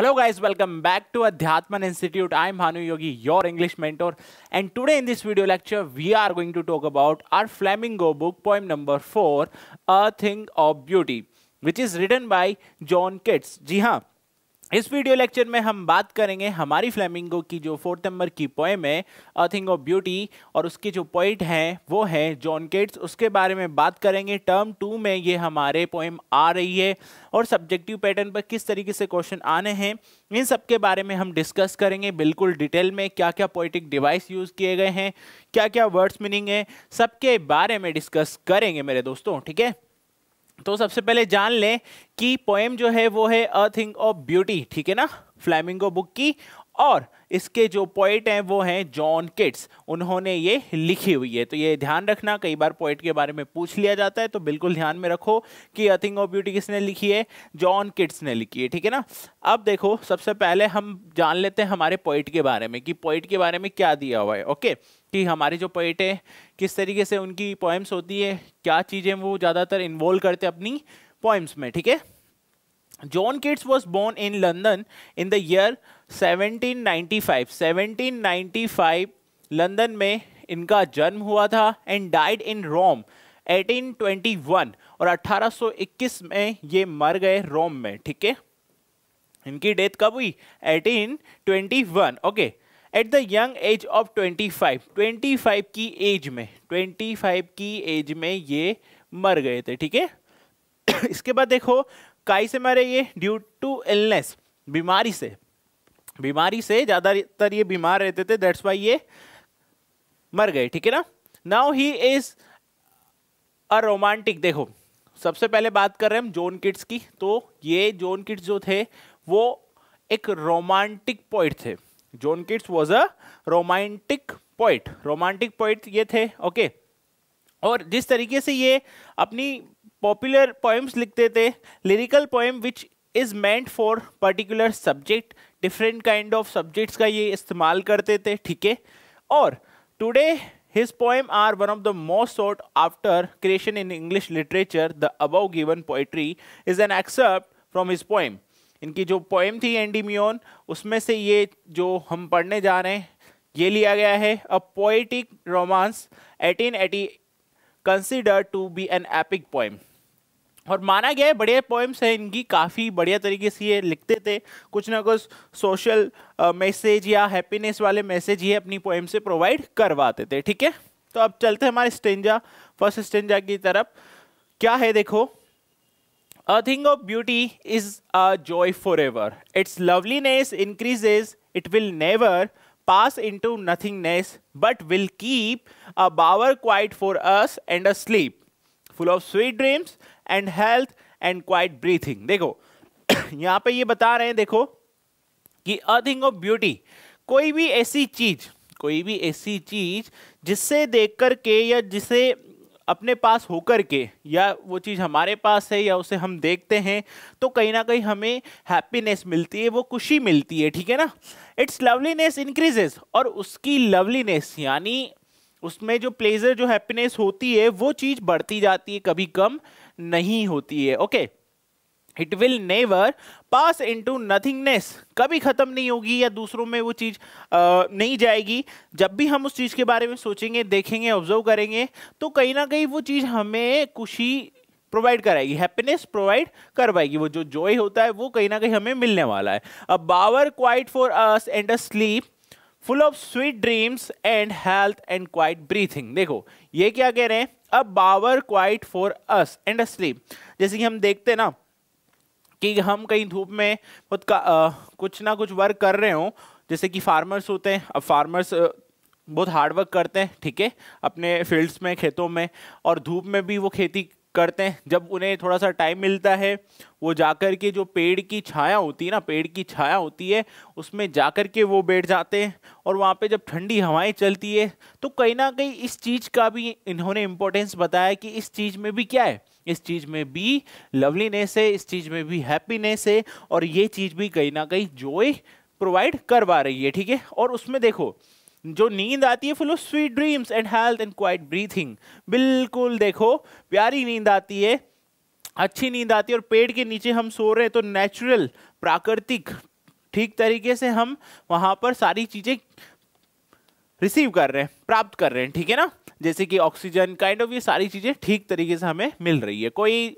Hello guys welcome back to Adhyatman institute I am Bhanu Yogi your English mentor and today in this video lecture we are going to talk about our flamingo book point number four a thing of beauty which is written by John Keats ji हाँ इस video lecture में हम बात करेंगे हमारी flamingo की जो fourth number की पोएम है अ थिंग ऑफ ब्यूटी और उसके जो पोइट हैं वो हैं जॉन केट्स उसके बारे में बात करेंगे टर्म टू में ये हमारे पोएम आ रही है और सब्जेक्टिव पैटर्न पर किस तरीके से क्वेश्चन आने हैं इन सब के बारे में हम डिस्कस करेंगे बिल्कुल डिटेल में क्या क्या पोइटिक डिवाइस यूज़ किए गए हैं क्या क्या वर्ड्स मीनिंग है सबके बारे में डिस्कस करेंगे मेरे दोस्तों ठीक है तो सबसे पहले जान लें कि पोएम जो है वो है अ थिंग ऑफ ब्यूटी ठीक है ना फ्लैमिंगो बुक की और इसके जो पोइट हैं वो हैं जॉन किट्स उन्होंने ये लिखी हुई है तो ये ध्यान रखना कई बार पोइट के बारे में पूछ लिया जाता है तो बिल्कुल ध्यान में रखो कि अ थिंग ऑफ ब्यूटी किसने लिखी है जॉन किट्स ने लिखी है ठीक है ना अब देखो सबसे पहले हम जान लेते हैं हमारे पोइट के बारे में कि पोइट के बारे में क्या दिया हुआ है ओके कि हमारे जो पोइट है किस तरीके से उनकी पोएम्स होती है क्या चीज़ें वो ज़्यादातर इन्वॉल्व करते अपनी पोएम्स में ठीक है John Keats was born in London in the year 1795. 1795 London में इनका जन्म हुआ था एंड डाइड इन रोम 1821 और 1821 में ये मर गए रोम में ठीक है इनकी डेथ कब हुई 1821 okay at the young age of 25 25 की एज में 25 की एज में ये मर गए थे ठीक है इसके बाद देखो काई से मरे ये ड्यू टू इलनेस बीमारी से बीमारी से ज़्यादातर ये बीमार रहते थे दैट्स वाई ये मर गए ठीक है ना now he is a romantic देखो सबसे पहले बात कर रहे हैं हम जोन किड्स की तो ये जोन किड्स जो थे वो एक रोमांटिक पॉइंट थे John Keats was a romantic poet romantic poet ये थे ओके okay? और जिस तरीके से ये अपनी पॉपुलर पोएम्स लिखते थे lyrical poem which is meant for particular subject different kind of subjects का ये इस्तेमाल करते थे ठीक है और today his poem are one of the most sought after creation in English literature the above given poetry is an excerpt from his poem इनकी जो पोएम थी एंडी मियोन उसमें से ये जो हम पढ़ने जा रहे हैं ये लिया गया है a poetic romance eighteen eighty consider to be an epic poem और माना गया है बढ़िया पोएम्स हैं इनकी काफ़ी बढ़िया तरीके से ये लिखते थे कुछ ना कुछ सोशल मैसेज या हैप्पीनेस वाले मैसेज ये अपनी पोएम से प्रोवाइड करवाते थे ठीक है तो अब चलते हैं हमारे स्टेंजा फर्स्ट स्टेंजा की तरफ क्या है देखो a thing of beauty is a joy for ever its loveliness increases it will never pass into nothingness but will keep a bower quiet for us and a sleep full of sweet dreams and health and quiet breathing देखो यहाँ पे ये बता रहे हैं देखो कि अ thing of beauty कोई भी ऐसी चीज कोई भी ऐसी चीज जिससे देख कर के या जिसे अपने पास होकर के या वो चीज़ हमारे पास है या उसे हम देखते हैं तो कहीं ना कहीं हमें हैप्पीनेस मिलती है वो खुशी मिलती है ठीक है ना इट्स लवलीनेस इंक्रीजेस और उसकी लवलीनेस यानी उसमें जो प्लेजर जो हैप्पीनेस होती है वो चीज़ बढ़ती जाती है कभी कम नहीं होती है okay it will never pass into nothingness कभी ख़त्म नहीं होगी या दूसरों में वो चीज़ नहीं जाएगी जब भी हम उस चीज़ के बारे में सोचेंगे देखेंगे ऑब्जर्व करेंगे तो कहीं ना कहीं वो चीज़ हमें खुशी प्रोवाइड कराएगी हैप्पीनेस प्रोवाइड करवाएगी वो जो जॉय होता है वो कहीं ना कहीं हमें मिलने वाला है a bower quiet for us and a sleep full of sweet dreams and health and quiet breathing देखो ये क्या कह रहे हैं a bower quiet for us and sleep जैसे कि हम देखते ना कि हम कहीं धूप में खुद का आ, कुछ ना कुछ वर्क कर रहे हो जैसे कि फार्मर्स होते हैं अब फार्मर्स बहुत हार्ड वर्क करते हैं ठीक है अपने फील्ड्स में खेतों में और धूप में भी वो खेती करते हैं जब उन्हें थोड़ा सा टाइम मिलता है वो जाकर के जो पेड़ की छाया होती है ना पेड़ की छाया होती है उसमें जाकर के वो बैठ जाते हैं और वहाँ पे जब ठंडी हवाएं चलती है तो कहीं ना कहीं इस चीज़ का भी इन्होंने इम्पोर्टेंस बताया कि इस चीज़ में भी क्या है इस चीज़ में भी लवलीनेस है इस चीज़ में भी हैप्पीनेस है और ये चीज़ भी कहीं ना कहीं जॉय प्रोवाइड करवा रही है ठीक है और उसमें देखो जो नींद आती है full of sweet dreams and health and quiet breathing बिल्कुल देखो प्यारी नींद आती है अच्छी नींद आती है और पेड़ के नीचे हम सो रहे हैं तो नेचुरल प्राकृतिक ठीक तरीके से हम वहां पर सारी चीज़ें रिसीव कर रहे हैं प्राप्त कर रहे हैं ठीक है ना जैसे कि ऑक्सीजन काइंड ऑफ ये सारी चीज़ें ठीक तरीके से हमें मिल रही है कोई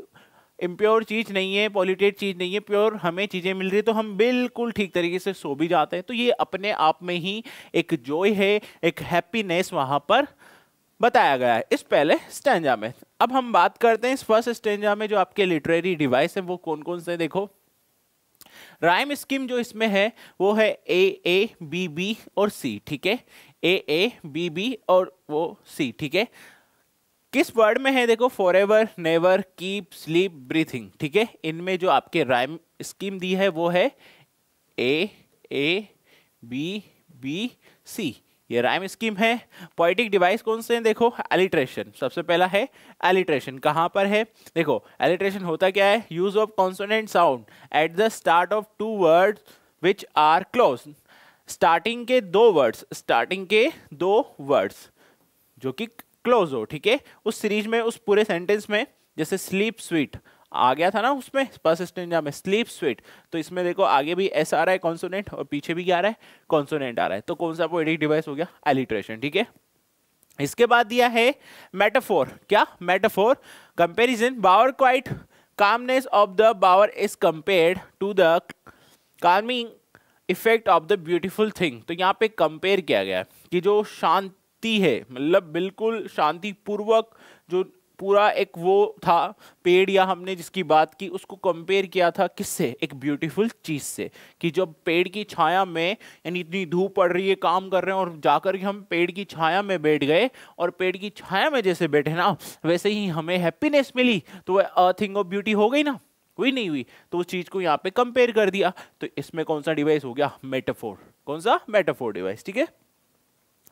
इम्प्योर चीज़ नहीं है पॉलिटेड चीज़ नहीं है प्योर हमें चीज़ें मिल रही है तो हम बिल्कुल ठीक तरीके से सो भी जाते हैं तो ये अपने आप में ही एक जॉय है एक हैप्पीनेस वहाँ पर बताया गया है इस पहले स्टेंजा में अब हम बात करते हैं इस फर्स्ट स्टेंजा में जो आपके लिटरेरी डिवाइस है वो कौन कौन से देखो राइम स्कीम जो इसमें है वो है ए ए बी बी और सी ठीक है ए ए बी बी और वो सी ठीक है किस वर्ड में है देखो for ever never keep sleep breathing ठीक है इनमें जो आपके राइम स्कीम दी है वो है ए ए बी बी सी ये राइम स्कीम है पोइटिक डिवाइस कौन से हैं देखो एलिट्रेशन सबसे पहला है एलिट्रेशन कहाँ पर है देखो एलिट्रेशन होता क्या है use of consonant sound at the start of two word which are close starting के दो वर्ड्स स्टार्टिंग के दो वर्ड्स जो कि क्लोज हो ठीक है उस सीरीज में उस पूरे सेंटेंस में जैसे स्लीप स्वीट आ गया था ना उसमें परसिस्टेंट में स्लीप स्वीट तो इसमें देखो आगे भी एस आ रहा है कॉन्सोनेंट और पीछे भी क्या आ रहा है कॉन्सोनेंट आ रहा है तो कौन सा पोएटिक डिवाइस हो गया एलिट्रेशन ठीक है इसके बाद दिया है मेटाफोर क्या metaphor comparison bower quiet calmness of the bower is compare to the calming effect of the beautiful thing तो यहाँ पे कंपेयर किया गया कि जो शांत सकती है मतलब बिल्कुल शांतिपूर्वक जो पूरा एक वो था पेड़ या हमने जिसकी बात की उसको कंपेयर किया था किससे एक ब्यूटीफुल चीज़ से कि जब पेड़ की छाया में यानी इतनी धूप पड़ रही है काम कर रहे हैं और जाकर के हम पेड़ की छाया में बैठ गए और पेड़ की छाया में जैसे बैठे ना वैसे ही हमें हैप्पीनेस मिली तो वह अ थिंग ऑफ ब्यूटी हो गई ना हुई नहीं हुई तो उस चीज़ को यहाँ पे कंपेयर कर दिया तो इसमें कौन सा डिवाइस हो गया मेटाफोर कौन सा मेटाफोर डिवाइस ठीक है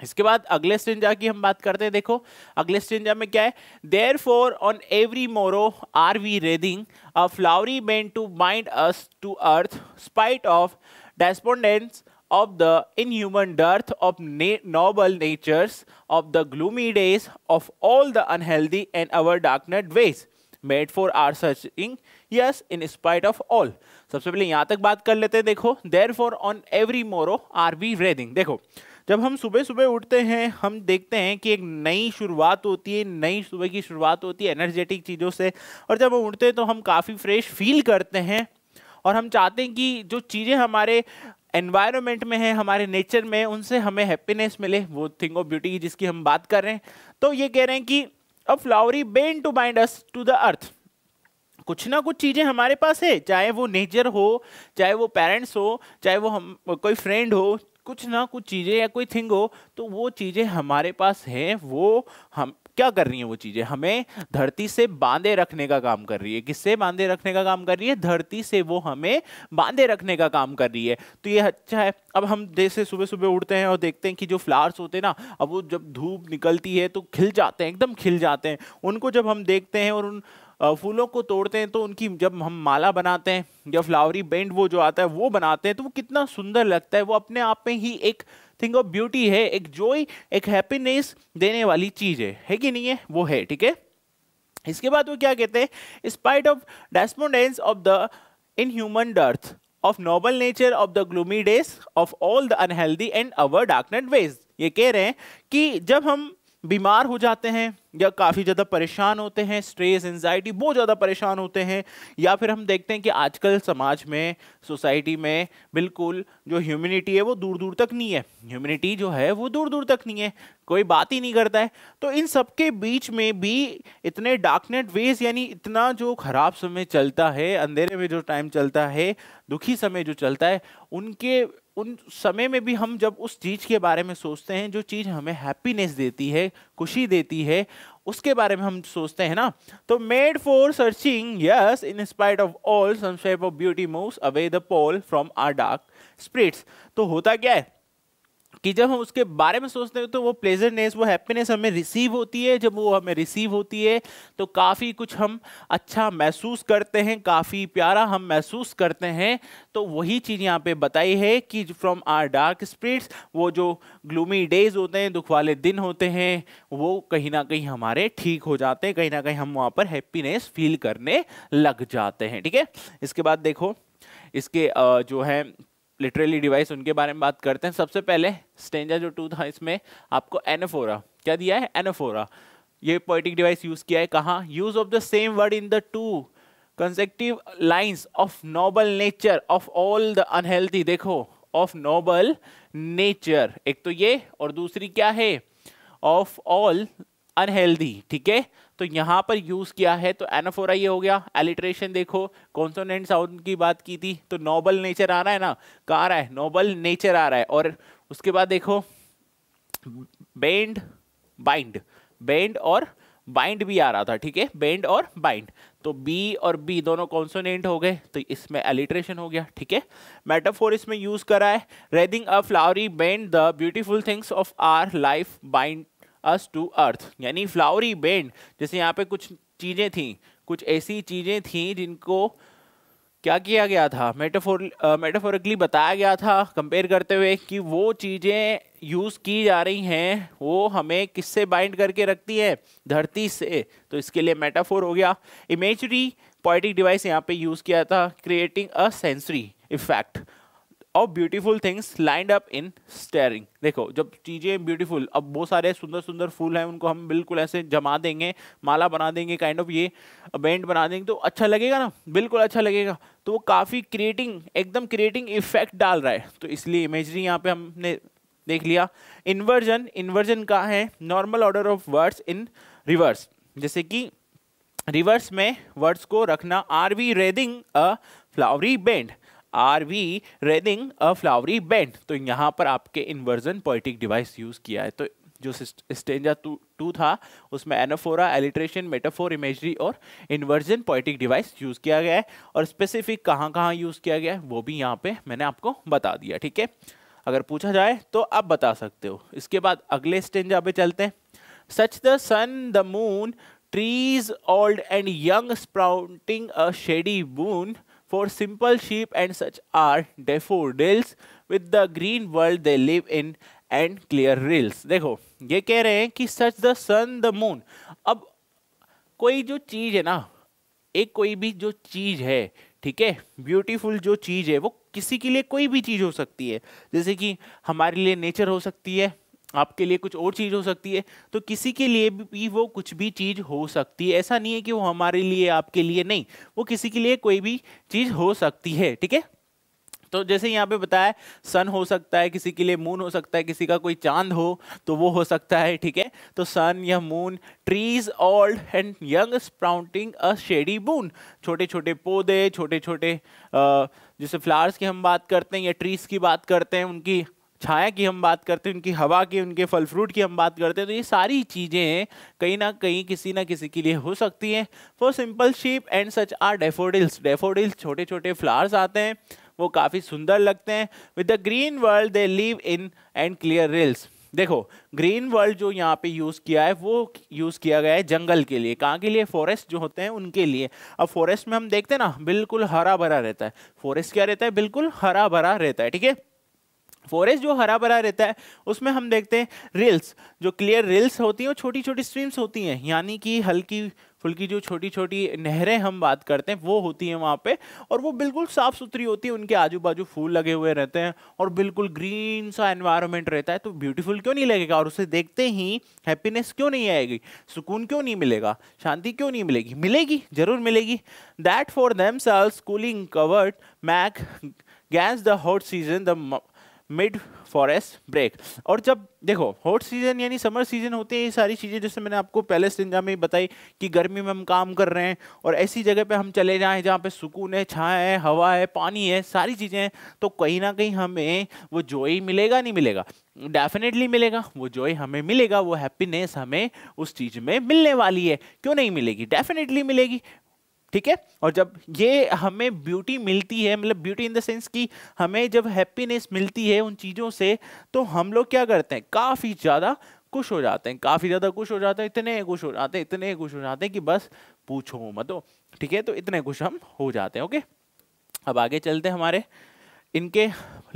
इसके बाद अगले स्टेंजा की हम बात करते हैं देखो अगले स्टेंजा में क्या है therefore on every morrow are we wreathing a flowery band to bind us to earth spite of despondence of the inhuman dearth of noble natures of the gloomy days of all the unhealthy and our darkened ways made for our इंग yes in spite of all सबसे पहले यहाँ तक बात कर लेते हैं देखो therefore on every morrow are we wreathing देखो जब हम सुबह सुबह उठते हैं हम देखते हैं कि एक नई शुरुआत होती है नई सुबह की शुरुआत होती है एनर्जेटिक चीज़ों से और जब हम उठते हैं तो हम काफ़ी फ्रेश फील करते हैं और हम चाहते हैं कि जो चीज़ें हमारे एनवायरनमेंट में है हमारे नेचर में उनसे हमें हैप्पीनेस मिले वो थिंग ऑफ ब्यूटी की जिसकी हम बात कर रहे हैं तो ये कह रहे हैं कि a flowery band to bind us to the earth कुछ ना कुछ चीज़ें हमारे पास है चाहे वो नेचर हो चाहे वो पेरेंट्स हो चाहे वो हम कोई फ्रेंड हो कुछ ना कुछ चीज़ें या कोई थिंग हो तो वो चीज़ें हमारे पास हैं वो हम क्या कर रही हैं वो चीज़ें हमें धरती से बांधे रखने का काम कर रही है किससे बांधे रखने का काम कर रही है धरती से वो हमें बांधे रखने का काम कर रही है तो ये अच्छा है अब हम जैसे सुबह सुबह उठते हैं और देखते हैं कि जो फ्लावर्स होते हैं ना अब वो जब धूप निकलती है तो खिल जाते हैं एकदम खिल जाते हैं उनको जब हम देखते हैं और उन फूलों को तोड़ते हैं तो उनकी जब हम माला बनाते हैं या फ्लावरी बेंड वो जो आता है वो बनाते हैं तो वो कितना सुंदर लगता है वो अपने आप में ही एक थिंग ऑफ ब्यूटी है एक जॉय एक हैप्पीनेस देने वाली चीज़ है है कि नहीं है वो है ठीक है इसके बाद वो क्या कहते हैं spite of despondence of the inhuman dearth of noble nature of the gloomy days of all the unhealthy and our darkened ways ये कह रहे हैं कि जब हम बीमार हो जाते हैं या काफ़ी ज़्यादा परेशान होते हैं स्ट्रेस एनजाइटी बहुत ज़्यादा परेशान होते हैं या फिर हम देखते हैं कि आजकल समाज में सोसाइटी में बिल्कुल जो ह्यूमिनिटी है वो दूर दूर तक नहीं है ह्यूमिनिटी जो है वो दूर दूर तक नहीं है कोई बात ही नहीं करता है तो इन सब के बीच में भी इतने डार्कनेट वेज यानी इतना जो ख़राब समय चलता है अंधेरे में जो टाइम चलता है दुखी समय जो चलता है उनके उन समय में भी हम जब उस चीज़ के बारे में सोचते हैं जो चीज़ हमें हैप्पीनेस देती है खुशी देती है उसके बारे में हम सोचते हैं ना तो made for searching yes in spite of all some shape of beauty moves away the pall from our dark spirits तो होता क्या है कि जब हम उसके बारे में सोचते हैं तो वो प्लेजरनेस वो हैप्पीनेस हमें रिसीव होती है जब वो हमें रिसीव होती है तो काफ़ी कुछ हम अच्छा महसूस करते हैं काफ़ी प्यारा हम महसूस करते हैं तो वही चीज़ यहाँ पे बताई है कि फ्रॉम आर डार्क स्प्रिट्स वो जो ग्लूमी डेज होते हैं दुख वाले दिन होते हैं वो कहीं ना कहीं हमारे ठीक हो जाते हैं कहीं ना कहीं हम वहाँ पर हैप्पीनेस फील करने लग जाते हैं ठीक है इसके बाद देखो इसके जो है लिटरेली डिवाइस उनके बारे में बात करते हैं सबसे पहले स्टेंजा जो टू था इसमें आपको एनफोरा क्या दिया है एनफोरा ये पोइटिक डिवाइस यूज़ किया है कहाँ use of the same word in the two consecutive lines of noble nature of all the unhealthy देखो ऑफ नोबल नेचर एक तो ये और दूसरी क्या है ऑफ ऑल अनहेल्दी ठीक है तो यहाँ पर यूज़ किया है तो एनाफोरा ये हो गया एलिट्रेशन देखो कॉन्सोनेंट साउंड की बात की थी तो नोबल नेचर आ रहा है ना कहाँ रहा है नोबल नेचर आ रहा है और उसके बाद देखो बेंड बाइंड बेंड और बाइंड भी आ रहा था ठीक है बेंड और बाइंड तो बी और बी दोनों कॉन्सोनेंट हो गए तो इसमें एलिट्रेशन हो गया ठीक है मेटाफोर इसमें यूज करा है wreathing a flowery band the beautiful things of our life bind us to earth यानी फ्लावरी बेंड जैसे यहाँ पे कुछ चीज़ें थी कुछ ऐसी चीज़ें थी जिनको क्या किया गया था मेटाफोर मेटाफोरिकली uh, बताया गया था कंपेयर करते हुए कि वो चीज़ें यूज़ की जा रही हैं वो हमें किससे बाइंड करके रखती है धरती से तो इसके लिए मेटाफोर हो गया इमेजरी पॉइटिक डिवाइस यहाँ पे यूज़ किया था क्रिएटिंग अ सेंसरी इफेक्ट और beautiful things lined up in steering देखो जब चीज़ें ब्यूटीफुल अब बहुत सारे सुंदर सुंदर फूल हैं उनको हम बिल्कुल ऐसे जमा देंगे माला बना देंगे काइंड ऑफ ये बैंड बना देंगे तो अच्छा लगेगा ना बिल्कुल अच्छा लगेगा तो वो काफ़ी क्रिएटिंग एकदम क्रिएटिंग इफेक्ट डाल रहा है तो इसलिए इमेजरी यहाँ पे हमने देख लिया इन्वर्जन इन्वर्जन का है normal order of words in reverse जैसे कि रिवर्स में वर्ड्स को रखना are we wreathing a flowery band are we wreathing a flowery band तो यहाँ पर आपके इन्वर्जन पोइटिक डिवाइस यूज़ किया है तो जो स्टेंजा टू था उसमें एनाफोरा एलिट्रेशन मेटाफोर इमेजरी और इन्वर्जन पोइटिक डिवाइस यूज़ किया गया है और स्पेसिफिक कहाँ कहाँ यूज़ किया गया है वो भी यहाँ पे मैंने आपको बता दिया ठीक है अगर पूछा जाए तो आप बता सकते हो इसके बाद अगले स्टेंजा पे चलते हैं such the sun the moon trees old and young sprouting a shady boon For simple sheep and such are daffodils with the green world they live in and clear rills देखो ये कह रहे हैं कि such the sun the moon अब कोई जो चीज़ है ना एक कोई भी जो चीज़ है ठीक है ब्यूटीफुल जो चीज़ है वो किसी के लिए कोई भी चीज़ हो सकती है जैसे कि हमारे लिए नेचर हो सकती है आपके लिए कुछ और चीज़ हो सकती है तो किसी के लिए भी वो कुछ भी चीज़ हो सकती है ऐसा नहीं है कि वो हमारे लिए आपके लिए नहीं वो किसी के लिए कोई भी चीज़ हो सकती है ठीक है तो जैसे यहाँ पे बताया सन हो सकता है किसी के लिए मून हो सकता है किसी का कोई चांद हो तो वो हो सकता है ठीक है तो सन या moon trees old and young sprouting a shady boon छोटे छोटे पौधे छोटे छोटे जैसे फ्लावर्स की हम बात करते हैं या ट्रीज की बात करते हैं उनकी छाया की हम बात करते हैं उनकी हवा की उनके फल फ्रूट की हम बात करते हैं तो ये सारी चीज़ें कहीं ना कहीं किसी ना किसी के लिए हो सकती हैं for simple sheep and such are daffodils daffodils छोटे छोटे फ्लावर्स आते हैं वो काफ़ी सुंदर लगते हैं with the green world they live in and clear rills देखो ग्रीन वर्ल्ड जो यहाँ पे यूज़ किया है वो यूज़ किया गया है जंगल के लिए कहाँ के लिए फॉरेस्ट जो होते हैं उनके लिए अब फॉरेस्ट में हम देखते हैं ना बिल्कुल हरा भरा रहता है फॉरेस्ट क्या रहता है बिल्कुल हरा भरा रहता है ठीक है फॉरेस्ट जो हरा भरा रहता है उसमें हम देखते हैं रिल्स जो क्लियर रिल्स होती हैं वो छोटी छोटी स्ट्रीम्स होती हैं यानी कि हल्की फुल्की जो छोटी छोटी नहरें हम बात करते हैं वो होती हैं वहाँ पे और वो बिल्कुल साफ़ सुथरी होती है उनके आजू बाजू फूल लगे हुए रहते हैं और बिल्कुल ग्रीन सा एनवायरनमेंट रहता है तो ब्यूटीफुल क्यों नहीं लगेगा और उसे देखते ही हैप्पीनेस क्यों नहीं आएगी सुकून क्यों नहीं मिलेगा शांति क्यों नहीं मिलेगी मिलेगी ज़रूर मिलेगी that for themselves cooling covert make gainst the hot season the mid forest brake और जब देखो हॉट सीजन यानी समर सीजन होते हैं ये सारी चीज़ें जैसे मैंने आपको पहले सिंजा में बताई कि गर्मी में हम काम कर रहे हैं और ऐसी जगह पे हम चले जाएं जहाँ पे सुकून है छाए है हवा है पानी है सारी चीज़ें हैं तो कहीं ना कहीं हमें वो जॉय मिलेगा नहीं मिलेगा डेफिनेटली मिलेगा वो जॉय हमें मिलेगा वो हैप्पीनेस हमें उस चीज़ में मिलने वाली है क्यों नहीं मिलेगी डेफिनेटली मिलेगी ठीक है और जब ये हमें ब्यूटी मिलती है मतलब ब्यूटी इन द सेंस कि हमें जब हैप्पीनेस मिलती है उन चीज़ों से तो हम लोग क्या करते हैं काफ़ी ज़्यादा खुश हो जाते हैं काफ़ी ज़्यादा खुश हो जाते हैं इतने खुश हो जाते हैं इतने खुश हो जाते हैं कि बस पूछो मतो ठीक है तो इतने खुश हम हो जाते हैं ओके अब आगे चलते हैं हमारे इनके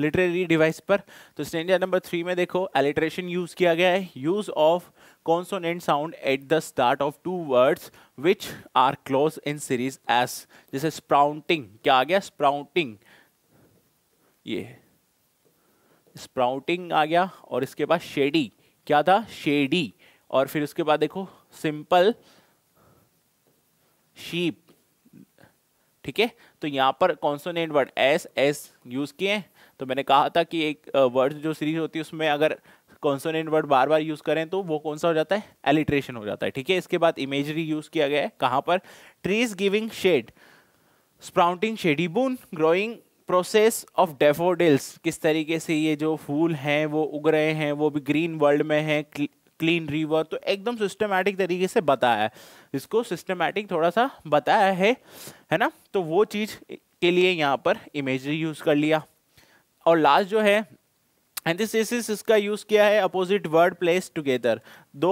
लिटरेरी डिवाइस पर तो स्टेंडिया नंबर थ्री में देखो एलिट्रेशन यूज़ किया गया है use of consonant sound at the start of two words which are close in series S जैसे स्प्राउटिंग क्या आ गया स्प्राउटिंग ये स्प्राउटिंग आ गया और इसके बाद शेडी क्या था शेडी और फिर उसके बाद देखो सिंपल शीप ठीक है तो यहाँ पर consonant word S S use किए तो मैंने कहा था कि एक वर्ड uh, जो सीरीज होती है उसमें अगर कॉन्सोनेंट वर्ड बार बार यूज़ करें तो वो कौन सा हो जाता है एलिट्रेशन हो जाता है ठीक है इसके बाद इमेजरी यूज़ किया गया है कहाँ पर trees giving shade sprouting shady boon growing process of daffodils किस तरीके से ये जो फूल हैं वो उग रहे हैं वो भी ग्रीन वर्ल्ड में है क्लीन रिवर तो एकदम सिस्टमैटिक तरीके से बताया है इसको सिस्टमैटिक थोड़ा सा बताया है है ना तो वो चीज़ के लिए यहाँ पर इमेजरी यूज़ कर लिया और लास्ट जो है एंथेसिस इसका यूज़ किया है अपोजिट वर्ड प्लेस टुगेदर दो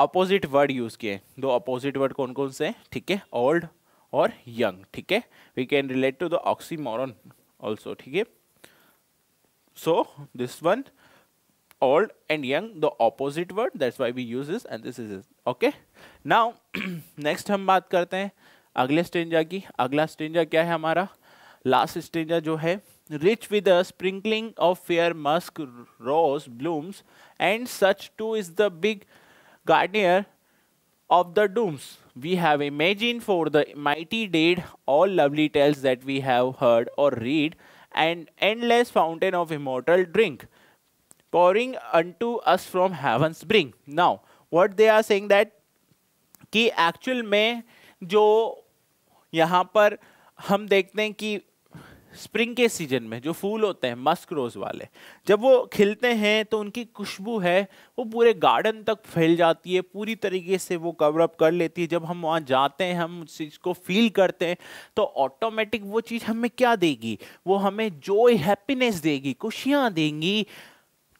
अपोजिट वर्ड यूज़ किए दो अपोजिट वर्ड कौन कौन से हैं ठीक है ओल्ड और यंग ठीक है we can relate to the oxymoron also ठीक है so this one old and young the opposite word that's why we use this and this is it okay now next हम बात करते हैं अगले स्टेंजा की अगला स्टेंजा क्या है हमारा लास्ट स्टेंजा जो है rich with a sprinkling of fair musk rose blooms, and such too is the big gardener of the dooms. We have imagined for the mighty dead all lovely tales that we have heard or read, an endless fountain of immortal drink, pouring unto us from heaven's brink. Now, what they are saying that कि actual में जो यहाँ पर हम देखते हैं कि spring के सीजन में जो फूल होते हैं मस्क रोज वाले जब वो खिलते हैं तो उनकी खुशबू है वो पूरे गार्डन तक फैल जाती है पूरी तरीके से वो कवर अप कर लेती है जब हम वहाँ जाते हैं हम उस चीज़ को फील करते हैं तो ऑटोमेटिक वो चीज़ हमें क्या देगी वो हमें जो हैप्पीनेस देगी खुशियाँ देंगी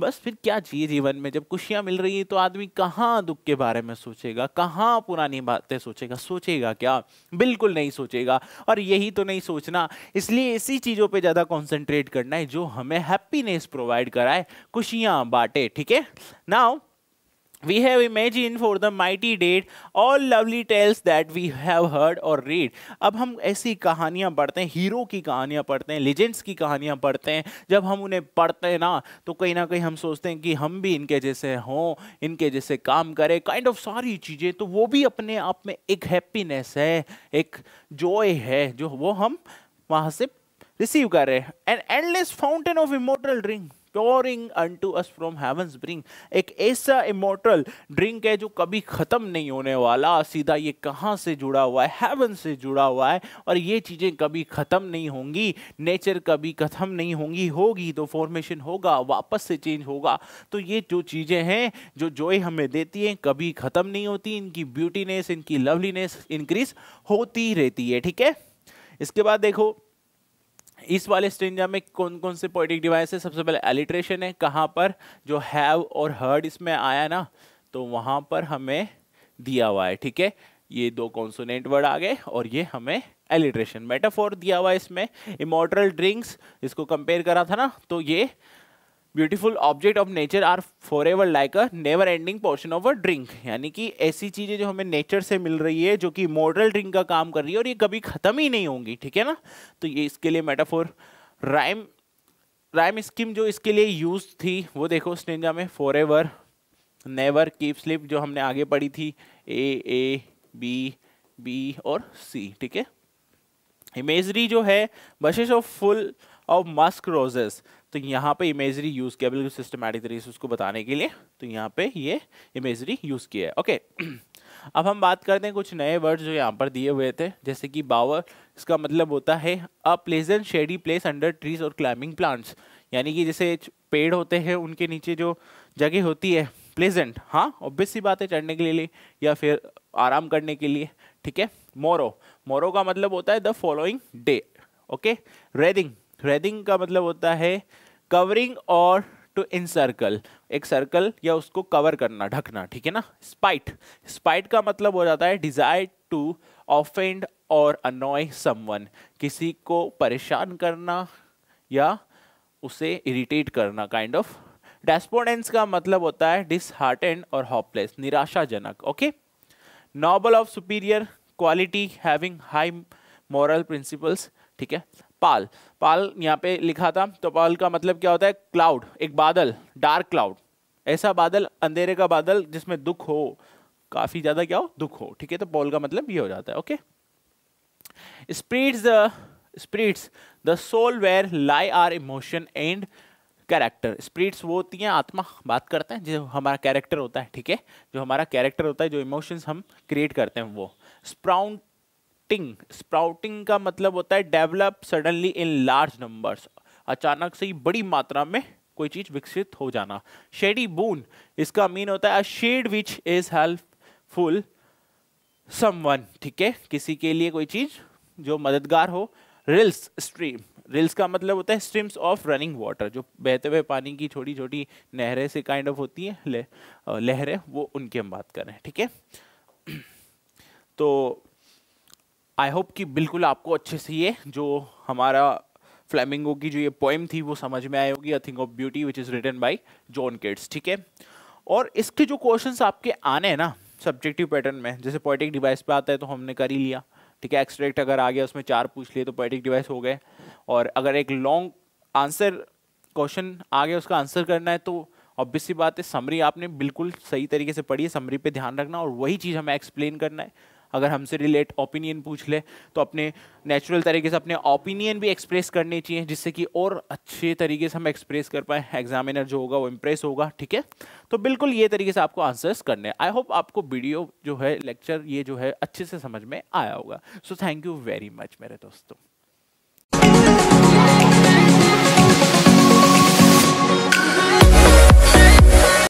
बस फिर क्या चाहिए जीवन में जब खुशियां मिल रही है तो आदमी कहाँ दुख के बारे में सोचेगा कहाँ पुरानी बातें सोचेगा सोचेगा क्या बिल्कुल नहीं सोचेगा और यही तो नहीं सोचना इसलिए इसी चीज़ों पे ज़्यादा कॉन्सेंट्रेट करना है जो हमें हैप्पीनेस प्रोवाइड कराए खुशियाँ बांटे ठीक है now we have imagined for the mighty dead all lovely tales that we have heard or read अब हम ऐसी कहानियाँ पढ़ते हैं हीरो की कहानियाँ पढ़ते हैं लेजेंड्स की कहानियाँ पढ़ते हैं जब हम उन्हें पढ़ते हैं ना तो कहीं ना कहीं हम सोचते हैं कि हम भी इनके जैसे हों इनके जैसे काम करें काइंड ऑफ सारी चीज़ें तो वो भी अपने आप में एक हैप्पीनेस है एक जॉय है जो वो हम वहाँ से रिसीव कर रहे हैं an endless fountain of immortal drink unto us from heavens brink एक ऐसा इमोटल ड्रिंक है जो कभी ख़त्म नहीं होने वाला सीधा ये कहाँ से जुड़ा हुआ है हेवन से जुड़ा हुआ है और ये चीज़ें कभी ख़त्म नहीं होंगी नेचर कभी ख़त्म नहीं होंगी होगी तो फॉर्मेशन होगा वापस से चेंज होगा तो ये जो चीज़ें हैं जो जॉय हमें देती हैं कभी ख़त्म नहीं होती इनकी ब्यूटीनेस इनकी लवलीनेस इंक्रीज होती रहती है ठीक है इसके बाद देखो इस वाले स्टिंजा में कौन कौन से पोइटिक डिवाइस है सबसे पहले एलिट्रेशन है कहाँ पर जो हैव और हर्ड इसमें आया ना तो वहाँ पर हमें दिया हुआ है ठीक है ये दो कॉन्सोनेंट वर्ड आ गए और ये हमें एलिट्रेशन मेटाफोर दिया हुआ है इसमें इमोटरल ड्रिंक्स इसको कंपेयर करा था ना तो ये beautiful object of nature are for ever like a never ending portion of a drink यानी कि ऐसी चीज़ें जो हमें नेचर से मिल रही है जो कि मॉडल ड्रिंक का काम कर रही है और ये कभी ख़त्म ही नहीं होंगी ठीक है ना तो ये इसके लिए मेटाफोर राइम राइम स्कीम जो इसके लिए यूज़ थी वो देखो स्टेंजा में for ever never keep sleep जो हमने आगे पढ़ी थी ए ए बी बी और सी ठीक है इमेजरी जो है bushes of full of musk roses तो यहाँ पे इमेजरी यूज़ किया बिल्कुल सिस्टमेटिक तरीके से उसको बताने के लिए तो यहाँ पे ये इमेजरी यूज़ किया है ओके अब हम बात करते हैं कुछ नए वर्ड जो यहाँ पर दिए हुए थे जैसे कि बावर इसका मतलब होता है a pleasant shady place under trees और क्लाइंबिंग प्लांट्स यानी कि जैसे पेड़ होते हैं उनके नीचे जो जगह होती है प्लेजेंट हाँ ऑब्वियस सी बात है चढ़ने के लिए या फिर आराम करने के लिए ठीक है मोरो मोरो का मतलब होता है the following day okay wreathing wreathing का मतलब होता है कवरिंग और टू इन सर्कल एक सर्कल या उसको कवर करना ढकना ठीक है ना स्पाइट स्पाइट का मतलब हो जाता है डिजायर टू ऑफेंड और अनॉय समवन किसी को परेशान करना या उसे इरिटेट करना काइंड ऑफ डेस्पोडेंस का मतलब होता है डिसहार्टेंड और हॉपलेस निराशाजनक okay noble of superior quality having high moral principles ठीक है पाल पाल यहाँ पे लिखा था तो पाल का मतलब क्या होता है क्लाउड एक बादल डार्क क्लाउड ऐसा बादल अंधेरे का बादल जिसमें दुख हो काफ़ी ज़्यादा क्या हो दुख हो ठीक है तो पॉल का मतलब ये हो जाता है okay spirits spirits the soul where lie our emotion and character spirits वो होती हैं आत्मा बात करते हैं जो हमारा कैरेक्टर होता है ठीक है जो हमारा कैरेक्टर होता है जो इमोशंस हम क्रिएट करते हैं वो स्प्राउंड स्प्राउटिंग स्प्राउटिंग का मतलब होता है develop suddenly in large numbers अचानक से ही बड़ी मात्रा में कोई चीज विकसित हो जाना शेडी बून इसका मीन होता है a shade which is helpful someone ठीक है किसी के लिए कोई चीज जो मददगार हो रिल्स स्ट्रीम रिल्स का मतलब होता है स्ट्रीम्स ऑफ रनिंग वाटर जो बहते हुए पानी की छोटी छोटी नहरें से काइंड kind ऑफ of होती है लहरें वो उनकी हम बात करें ठीक है तो आई होप कि बिल्कुल आपको अच्छे से ये जो हमारा फ्लैमिंगो की जो ये पोइम थी वो समझ में आई होगी a thing of beauty which is written by John Keats ठीक है और इसके जो क्वेश्चंस आपके आने हैं ना सब्जेक्टिव पैटर्न में जैसे पोइटिक डिवाइस पे आता है तो हमने कर ही लिया ठीक है एक्सट्रैक्ट अगर आ गया उसमें चार पूछ लिए तो पोइटिक डिवाइस हो गए और अगर एक लॉन्ग आंसर क्वेश्चन आ गया उसका आंसर करना है तो ऑब्वियस सी बात है समरी आपने बिल्कुल सही तरीके से पढ़ी है समरी पे ध्यान रखना और वही चीज़ हमें एक्सप्लेन करना है अगर हमसे रिलेट ओपिनियन पूछ ले तो अपने नेचुरल तरीके से अपने ओपिनियन भी एक्सप्रेस करने चाहिए जिससे कि और अच्छे तरीके से हम एक्सप्रेस कर पाए एग्जामिनर जो होगा वो इम्प्रेस होगा ठीक है तो बिल्कुल ये तरीके से आपको आंसर्स करने आई होप आपको वीडियो जो है लेक्चर ये जो है अच्छे से समझ में आया होगा so thank you very much मेरे दोस्तों